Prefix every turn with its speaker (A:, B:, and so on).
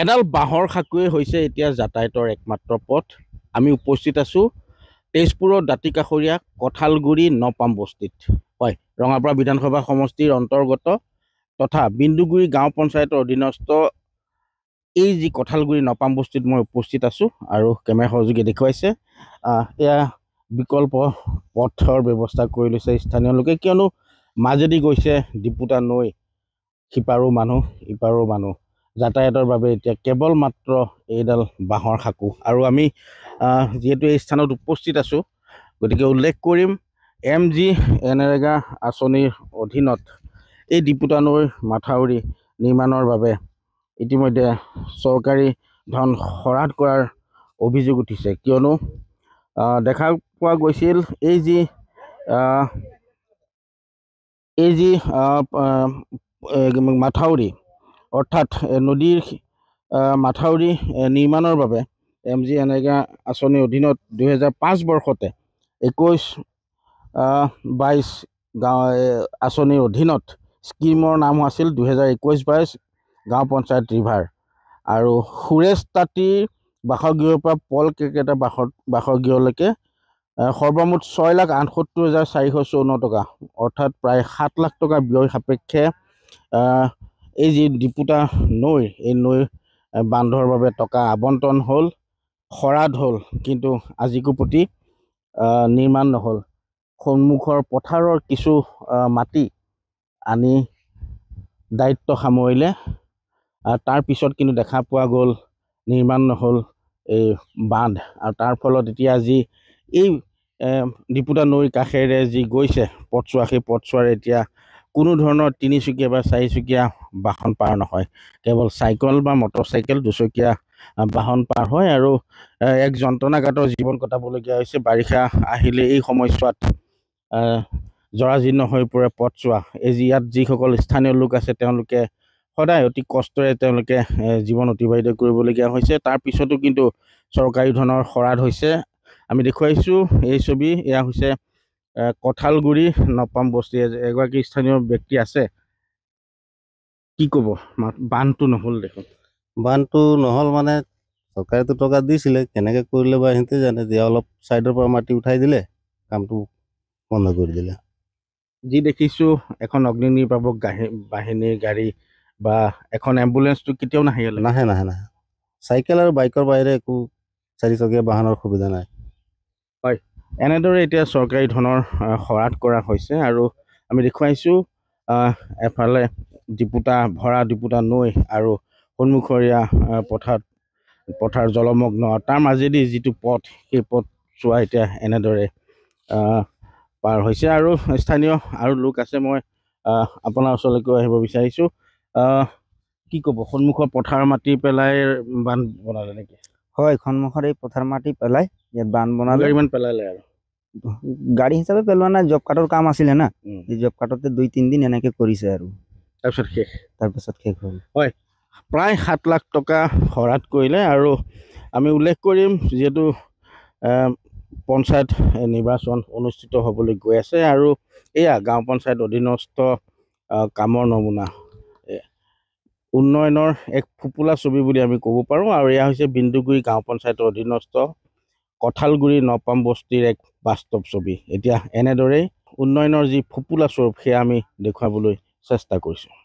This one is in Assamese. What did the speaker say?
A: এডাল বাঁহৰ সাঁকোৱে হৈছে এতিয়া যাতায়তৰ একমাত্ৰ পথ আমি উপস্থিত আছোঁ তেজপুৰৰ দাঁতি কাষৰীয়া কঠালগুৰি নপাম বস্তিত হয় ৰঙাপাৰা বিধানসভা সমষ্টিৰ অন্তৰ্গত তথা বিন্দুগুৰি গাঁও পঞ্চায়তৰ অধীনস্থ এই যি কঠালগুৰি নপাম বস্তিত মই উপস্থিত আছোঁ আৰু কেমেৰা সহযোগে দেখুৱাইছে এয়া বিকল্প পথৰ ব্যৱস্থা কৰি লৈছে স্থানীয় লোকে কিয়নো মাজেদি গৈছে ডিপুটা নৈ সিপাৰো মানুহ ইপাৰো মানুহ যাতায়াতৰ বাবে এতিয়া কেৱল মাত্ৰ এইডাল বাঁহৰ সাঁকো আৰু আমি যিহেতু এই স্থানত উপস্থিত আছোঁ গতিকে উল্লেখ কৰিম এম জি এনেৰেগা আঁচনিৰ অধীনত এই ডিপুটা নৈ মাথাউৰি নিৰ্মাণৰ বাবে ইতিমধ্যে চৰকাৰী ধন শৰাধ কৰাৰ অভিযোগ উঠিছে কিয়নো দেখা পোৱা গৈছিল এই যি এই যি মাথাউৰি অৰ্থাৎ নদীৰ মাথাউৰি নিৰ্মাণৰ বাবে এম জি এনেকা আঁচনিৰ অধীনত দুহেজাৰ পাঁচ বৰ্ষতে একৈছ বাইছ গাঁও আঁচনিৰ অধীনত স্কিমৰ নাম আছিল দুহেজাৰ একৈছ বাইছ গাঁও পঞ্চায়ত ৰিভাৰ আৰু সুৰেশ তাঁতীৰ বাসগৃহৰ পৰা পল কেকেটা বাস বাসগৃহলৈকে সৰ্বমুঠ ছয় লাখ আঠসত্তৰ হাজাৰ চাৰিশ চৌৱন্ন টকা অৰ্থাৎ প্ৰায় সাত লাখ টকা ব্যয় সাপেক্ষে এই যি ডিপুটা নৈ এই নৈ বান্ধৰ বাবে টকা আবণ্টন হ'ল খৰাদ হ'ল কিন্তু আজিকো প্ৰতি নিৰ্মাণ নহ'ল সন্মুখৰ পথাৰৰ কিছু মাটি আনি দায়িত্ব সামৰিলে তাৰপিছত কিন্তু দেখা পোৱা গ'ল নিৰ্মাণ নহ'ল এই বান্ধ আৰু তাৰ ফলত এতিয়া যি এই ডিপুটা নৈৰ কাষেৰে যি গৈছে পথছোৱা সেই পথছোৱাৰে এতিয়া কোনো ধৰণৰ তিনিচুকীয়া বা চাৰিচুকীয়া বাহন পাৰ নহয় কেৱল চাইকেল বা মটৰচাইকেল দুচকীয়া বাহন পাৰ হয় আৰু এক যন্ত্ৰণাঘাত জীৱন কটাবলগীয়া হৈছে বাৰিষা আহিলে এই সময়ছোৱাত জৰাজীৰ্ণ হৈ পৰে পথচোৱা এই ইয়াত যিসকল স্থানীয় লোক আছে তেওঁলোকে সদায় অতি কষ্টৰে তেওঁলোকে জীৱন অতিবাহিত কৰিবলগীয়া হৈছে তাৰ পিছতো কিন্তু চৰকাৰী ধৰণৰ শৰাধ হৈছে আমি দেখুৱাইছোঁ এই ছবি এয়া হৈছে কঠালগুড়ি নপাম বস্তি এগৰাকী স্থানীয় ব্যক্তি আছে কি ক'ব বান্ধটো নহ'ল দেখোন বান্ধটো নহ'ল মানে চৰকাৰেতো টকা দিছিলে কেনেকৈ কৰিলে বা সিহঁতে জানে যে অলপ ছাইডৰ পৰা মাটি উঠাই দিলে কামটো বন্ধ কৰি দিলে যি দেখিছোঁ এখন অগ্নি নিৰ্বাপক বাহিনীৰ গাড়ী বা এখন এম্বুলেঞ্চটো কেতিয়াও নাহি গ'ল নাহে নাহে নাহে চাইকেল আৰু বাইকৰ বাহিৰে একো চাৰিচকীয়া বাহনৰ সুবিধা নাই হয় এনেদৰে এতিয়া চৰকাৰী ধনৰ শৰাত কৰা হৈছে আৰু আমি দেখুৱাইছোঁ এফালে ডিপুটা ভৰা ডিপুটা নৈ আৰু সন্মুখৰীয়া পথাৰত পথাৰ জলমগ্ন তাৰ মাজেদি যিটো পথ সেই পথ চোৱা এতিয়া এনেদৰে পাৰ হৈছে আৰু স্থানীয় আৰু লোক আছে মই আপোনাৰ ওচৰলৈকেও আহিব বিচাৰিছোঁ কি ক'ব সন্মুখৰ পথাৰ মাটি পেলাই বান্ধ বনালে নেকি হয় সন্মুখত এই পথাৰ মাটি পেলাই ইয়াত বান্ধ বনালে ইমান পেলালে আৰু গাড়ী হিচাপে পেলোৱা নাই জব কাৰ্ডৰ কাম আছিলে না এই জব কাৰ্ডতে দুই তিনিদিন এনেকে কৰিছে আৰু তাৰপিছত শেষ তাৰপিছত শেষ হ'ল হয় প্ৰায় সাত লাখ টকা হৰাত কৰিলে আৰু আমি উল্লেখ কৰিম যিহেতু পঞ্চায়ত নিৰ্বাচন অনুষ্ঠিত হ'বলৈ গৈ আছে আৰু এয়া গাঁও পঞ্চায়ত অধীনস্থ কামৰ নমুনা উন্নয়নৰ এক ফুপুলা ছবি বুলি আমি ক'ব পাৰোঁ আৰু এয়া হৈছে বিন্দুগুৰি গাঁও পঞ্চায়তৰ অধীনস্থ কঠালগুৰি নপাম বস্তিৰ এক বাস্তৱ ছবি এতিয়া এনেদৰেই উন্নয়নৰ যি ফুপুলা স্বৰূপ সেয়া আমি দেখুৱাবলৈ চেষ্টা কৰিছোঁ